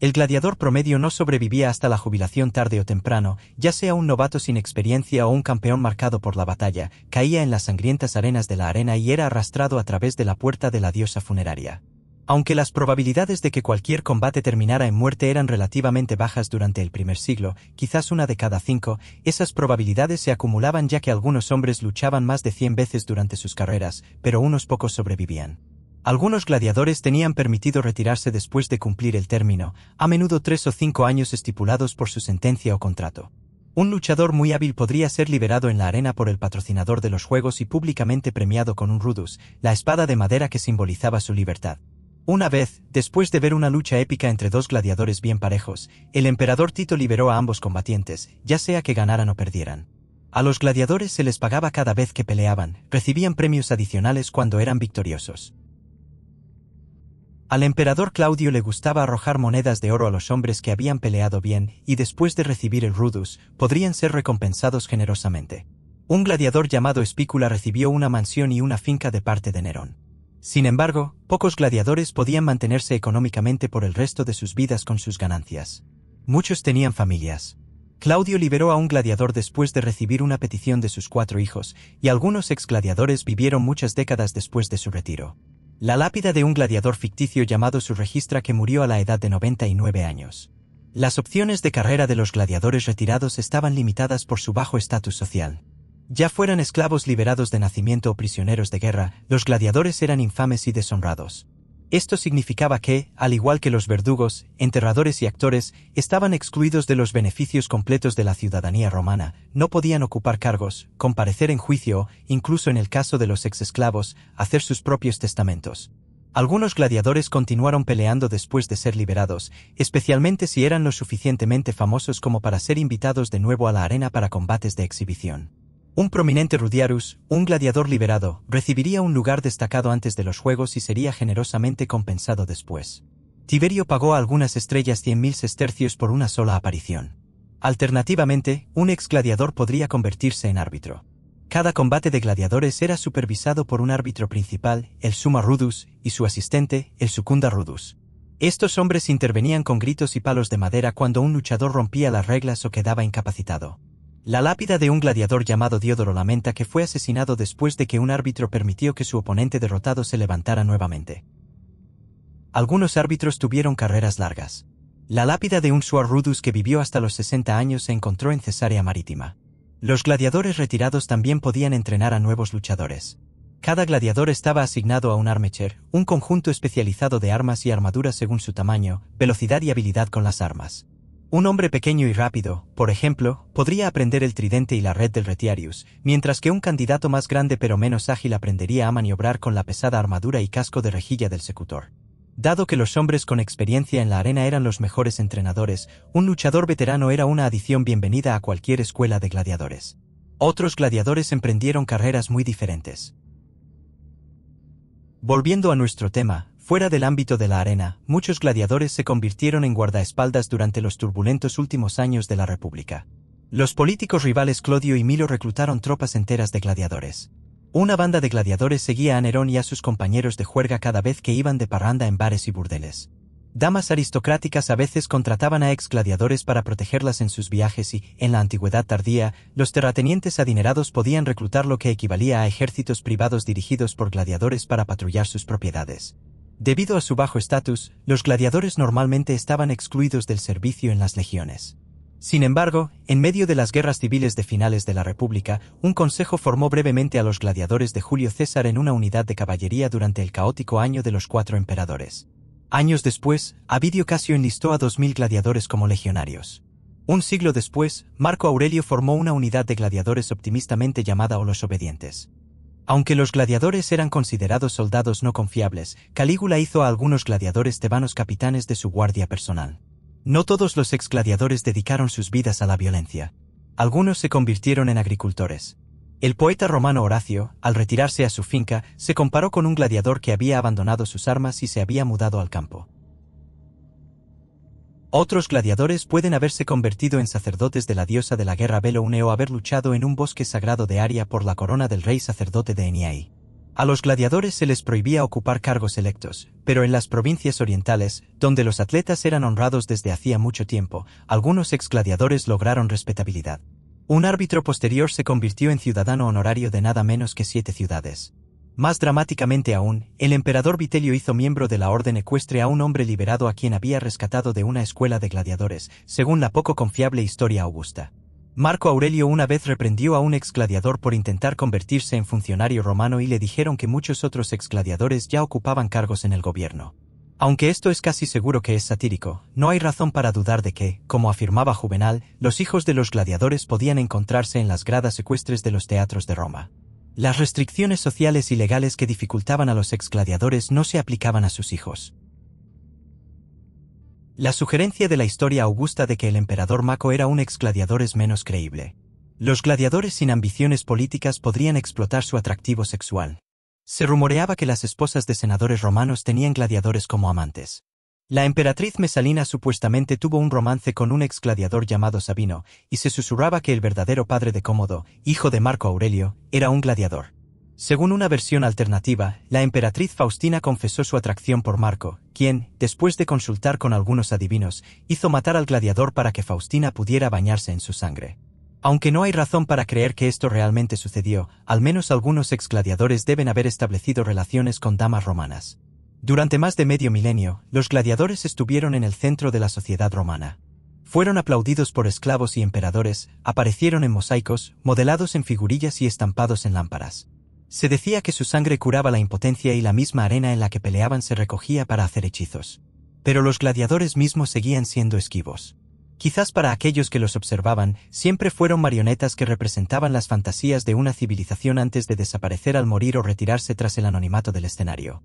El gladiador promedio no sobrevivía hasta la jubilación tarde o temprano, ya sea un novato sin experiencia o un campeón marcado por la batalla, caía en las sangrientas arenas de la arena y era arrastrado a través de la puerta de la diosa funeraria. Aunque las probabilidades de que cualquier combate terminara en muerte eran relativamente bajas durante el primer siglo, quizás una de cada cinco, esas probabilidades se acumulaban ya que algunos hombres luchaban más de 100 veces durante sus carreras, pero unos pocos sobrevivían. Algunos gladiadores tenían permitido retirarse después de cumplir el término, a menudo tres o cinco años estipulados por su sentencia o contrato. Un luchador muy hábil podría ser liberado en la arena por el patrocinador de los juegos y públicamente premiado con un rudus, la espada de madera que simbolizaba su libertad. Una vez, después de ver una lucha épica entre dos gladiadores bien parejos, el emperador Tito liberó a ambos combatientes, ya sea que ganaran o perdieran. A los gladiadores se les pagaba cada vez que peleaban, recibían premios adicionales cuando eran victoriosos. Al emperador Claudio le gustaba arrojar monedas de oro a los hombres que habían peleado bien y después de recibir el rudus podrían ser recompensados generosamente. Un gladiador llamado Espícula recibió una mansión y una finca de parte de Nerón. Sin embargo, pocos gladiadores podían mantenerse económicamente por el resto de sus vidas con sus ganancias. Muchos tenían familias. Claudio liberó a un gladiador después de recibir una petición de sus cuatro hijos, y algunos exgladiadores vivieron muchas décadas después de su retiro la lápida de un gladiador ficticio llamado su registra que murió a la edad de 99 años. Las opciones de carrera de los gladiadores retirados estaban limitadas por su bajo estatus social. Ya fueran esclavos liberados de nacimiento o prisioneros de guerra, los gladiadores eran infames y deshonrados. Esto significaba que, al igual que los verdugos, enterradores y actores, estaban excluidos de los beneficios completos de la ciudadanía romana, no podían ocupar cargos, comparecer en juicio, incluso en el caso de los exesclavos, hacer sus propios testamentos. Algunos gladiadores continuaron peleando después de ser liberados, especialmente si eran lo suficientemente famosos como para ser invitados de nuevo a la arena para combates de exhibición. Un prominente Rudiarus, un gladiador liberado, recibiría un lugar destacado antes de los Juegos y sería generosamente compensado después. Tiberio pagó a algunas estrellas 100.000 sestercios por una sola aparición. Alternativamente, un ex gladiador podría convertirse en árbitro. Cada combate de gladiadores era supervisado por un árbitro principal, el suma Rudus, y su asistente, el Sucunda Rudus. Estos hombres intervenían con gritos y palos de madera cuando un luchador rompía las reglas o quedaba incapacitado. La lápida de un gladiador llamado Diodoro lamenta que fue asesinado después de que un árbitro permitió que su oponente derrotado se levantara nuevamente. Algunos árbitros tuvieron carreras largas. La lápida de un Suar Rudus que vivió hasta los 60 años se encontró en Cesarea Marítima. Los gladiadores retirados también podían entrenar a nuevos luchadores. Cada gladiador estaba asignado a un armecher, un conjunto especializado de armas y armaduras según su tamaño, velocidad y habilidad con las armas. Un hombre pequeño y rápido, por ejemplo, podría aprender el tridente y la red del retiarius, mientras que un candidato más grande pero menos ágil aprendería a maniobrar con la pesada armadura y casco de rejilla del secutor. Dado que los hombres con experiencia en la arena eran los mejores entrenadores, un luchador veterano era una adición bienvenida a cualquier escuela de gladiadores. Otros gladiadores emprendieron carreras muy diferentes. Volviendo a nuestro tema, Fuera del ámbito de la arena, muchos gladiadores se convirtieron en guardaespaldas durante los turbulentos últimos años de la República. Los políticos rivales Clodio y Milo reclutaron tropas enteras de gladiadores. Una banda de gladiadores seguía a Nerón y a sus compañeros de juerga cada vez que iban de parranda en bares y burdeles. Damas aristocráticas a veces contrataban a ex gladiadores para protegerlas en sus viajes y, en la antigüedad tardía, los terratenientes adinerados podían reclutar lo que equivalía a ejércitos privados dirigidos por gladiadores para patrullar sus propiedades. Debido a su bajo estatus, los gladiadores normalmente estaban excluidos del servicio en las legiones. Sin embargo, en medio de las guerras civiles de finales de la República, un consejo formó brevemente a los gladiadores de Julio César en una unidad de caballería durante el caótico año de los cuatro emperadores. Años después, Avidio Casio enlistó a 2.000 gladiadores como legionarios. Un siglo después, Marco Aurelio formó una unidad de gladiadores optimistamente llamada «Olos los obedientes. Aunque los gladiadores eran considerados soldados no confiables, Calígula hizo a algunos gladiadores tebanos capitanes de su guardia personal. No todos los exgladiadores dedicaron sus vidas a la violencia. Algunos se convirtieron en agricultores. El poeta romano Horacio, al retirarse a su finca, se comparó con un gladiador que había abandonado sus armas y se había mudado al campo. Otros gladiadores pueden haberse convertido en sacerdotes de la diosa de la guerra Beloune o haber luchado en un bosque sagrado de Aria por la corona del rey sacerdote de Eniai. A los gladiadores se les prohibía ocupar cargos electos, pero en las provincias orientales, donde los atletas eran honrados desde hacía mucho tiempo, algunos exgladiadores lograron respetabilidad. Un árbitro posterior se convirtió en ciudadano honorario de nada menos que siete ciudades. Más dramáticamente aún, el emperador Vitelio hizo miembro de la orden ecuestre a un hombre liberado a quien había rescatado de una escuela de gladiadores, según la poco confiable historia augusta. Marco Aurelio una vez reprendió a un exgladiador por intentar convertirse en funcionario romano y le dijeron que muchos otros exgladiadores ya ocupaban cargos en el gobierno. Aunque esto es casi seguro que es satírico, no hay razón para dudar de que, como afirmaba Juvenal, los hijos de los gladiadores podían encontrarse en las gradas ecuestres de los teatros de Roma. Las restricciones sociales y legales que dificultaban a los exgladiadores no se aplicaban a sus hijos. La sugerencia de la historia augusta de que el emperador Maco era un exgladiador es menos creíble. Los gladiadores sin ambiciones políticas podrían explotar su atractivo sexual. Se rumoreaba que las esposas de senadores romanos tenían gladiadores como amantes. La emperatriz Mesalina supuestamente tuvo un romance con un ex gladiador llamado Sabino, y se susurraba que el verdadero padre de Cómodo, hijo de Marco Aurelio, era un gladiador. Según una versión alternativa, la emperatriz Faustina confesó su atracción por Marco, quien, después de consultar con algunos adivinos, hizo matar al gladiador para que Faustina pudiera bañarse en su sangre. Aunque no hay razón para creer que esto realmente sucedió, al menos algunos ex deben haber establecido relaciones con damas romanas. Durante más de medio milenio, los gladiadores estuvieron en el centro de la sociedad romana. Fueron aplaudidos por esclavos y emperadores, aparecieron en mosaicos, modelados en figurillas y estampados en lámparas. Se decía que su sangre curaba la impotencia y la misma arena en la que peleaban se recogía para hacer hechizos. Pero los gladiadores mismos seguían siendo esquivos. Quizás para aquellos que los observaban, siempre fueron marionetas que representaban las fantasías de una civilización antes de desaparecer al morir o retirarse tras el anonimato del escenario.